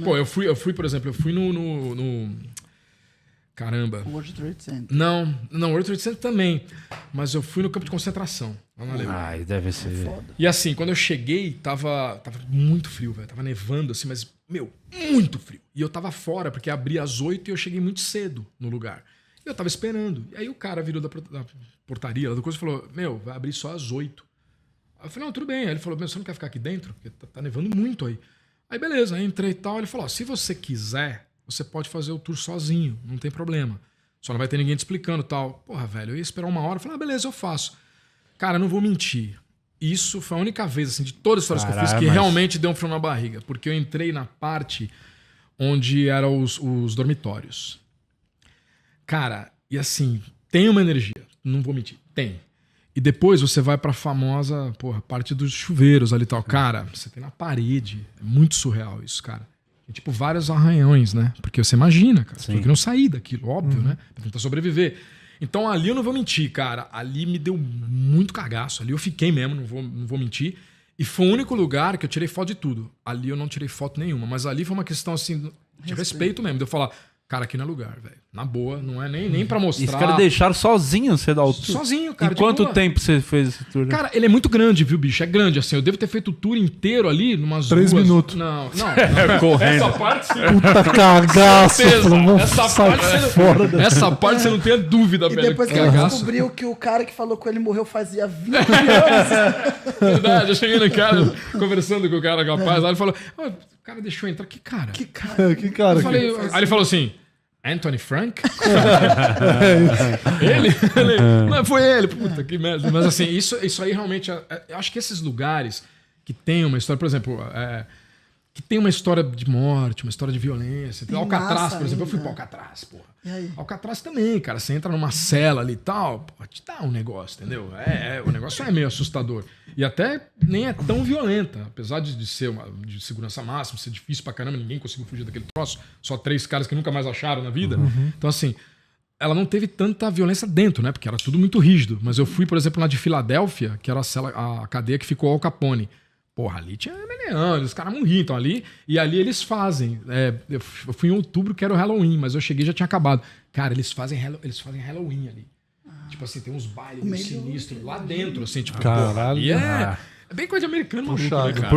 Né? Pô, eu fui, eu fui, por exemplo, eu fui no. no, no... Caramba. World Trade Center. Não, não, World Trade Center também. Mas eu fui no campo de concentração. Lá na Alemanha. Ai, deve ser. É e assim, quando eu cheguei, tava, tava muito frio, velho. Tava nevando, assim, mas, meu, muito frio. E eu tava fora, porque abri às oito e eu cheguei muito cedo no lugar. E eu tava esperando. E aí o cara virou da, da portaria, lá do curso, e falou: Meu, vai abrir só às oito". Eu falei, não, tudo bem. Aí ele falou, meu, você não quer ficar aqui dentro? Porque tá, tá nevando muito aí. Aí beleza, entrei e tal. Ele falou: ó, se você quiser, você pode fazer o tour sozinho, não tem problema. Só não vai ter ninguém te explicando tal. Porra, velho, eu ia esperar uma hora. Eu falei: ah, beleza, eu faço. Cara, não vou mentir. Isso foi a única vez, assim, de todas as histórias Caramba, que eu fiz, que realmente deu um frio na barriga. Porque eu entrei na parte onde eram os, os dormitórios. Cara, e assim, tem uma energia, não vou mentir, tem. E depois você vai para a famosa porra, parte dos chuveiros ali e tal. Cara, você tem na parede. É muito surreal isso, cara. tipo, vários arranhões, né? Porque você imagina, cara. Sim. Você não sair daquilo, óbvio, uhum. né? Pra tentar sobreviver. Então ali eu não vou mentir, cara. Ali me deu muito cagaço. Ali eu fiquei mesmo, não vou, não vou mentir. E foi o único lugar que eu tirei foto de tudo. Ali eu não tirei foto nenhuma. Mas ali foi uma questão assim, de respeito, respeito mesmo. De eu falar Cara, aqui não é lugar, velho. Na boa, não é nem, nem pra mostrar. Esse cara deixaram sozinho você dar o tour? Sozinho, cara. E quanto tempo você fez esse tour? Cara, ele é muito grande, viu, bicho? É grande, assim. Eu devo ter feito o tour inteiro ali, numas Três duas... minutos. Não, não. não. É, correndo. Essa parte você... Puta cagaço. Essa, parte, você... Fora essa parte você não tem dúvida, e velho. E depois que ele descobriu que o cara que falou com ele morreu fazia 20 anos. Verdade, eu cheguei no cara, conversando com o cara, rapaz, lá, ele falou... Ah, o cara deixou entrar. Que cara? Que cara? Que cara? Eu falei, que... É aí ele falou assim... Anthony Frank? É ele? É. ele? Não, é. foi ele. Puta que merda. Mas assim, isso, isso aí realmente. Eu acho que esses lugares que tem uma história, por exemplo. É, que tem uma história de morte, uma história de violência. Tem Alcatraz, por exemplo. Ainda. Eu fui pra Alcatraz, porra. Alcatraz também, cara. Você entra numa cela ali e tal, te dá um negócio, entendeu? É, é, o negócio é meio assustador. E até nem é tão violenta, apesar de, de ser uma, de segurança máxima, ser difícil pra caramba, ninguém conseguiu fugir daquele troço, só três caras que nunca mais acharam na vida. Uhum. Então, assim, ela não teve tanta violência dentro, né? Porque era tudo muito rígido. Mas eu fui, por exemplo, na de Filadélfia, que era a, cela, a cadeia que ficou ao Capone. Porra, ali tinha meleão, os caras morriam, então ali. E ali eles fazem. É, eu fui em outubro, que era o Halloween, mas eu cheguei e já tinha acabado. Cara, eles fazem, eles fazem Halloween ali. Tipo assim, tem uns bailes sinistros lá dentro, assim, tipo, Caralho. é, ah. bem coisa americana, maluco, Puxado. Né,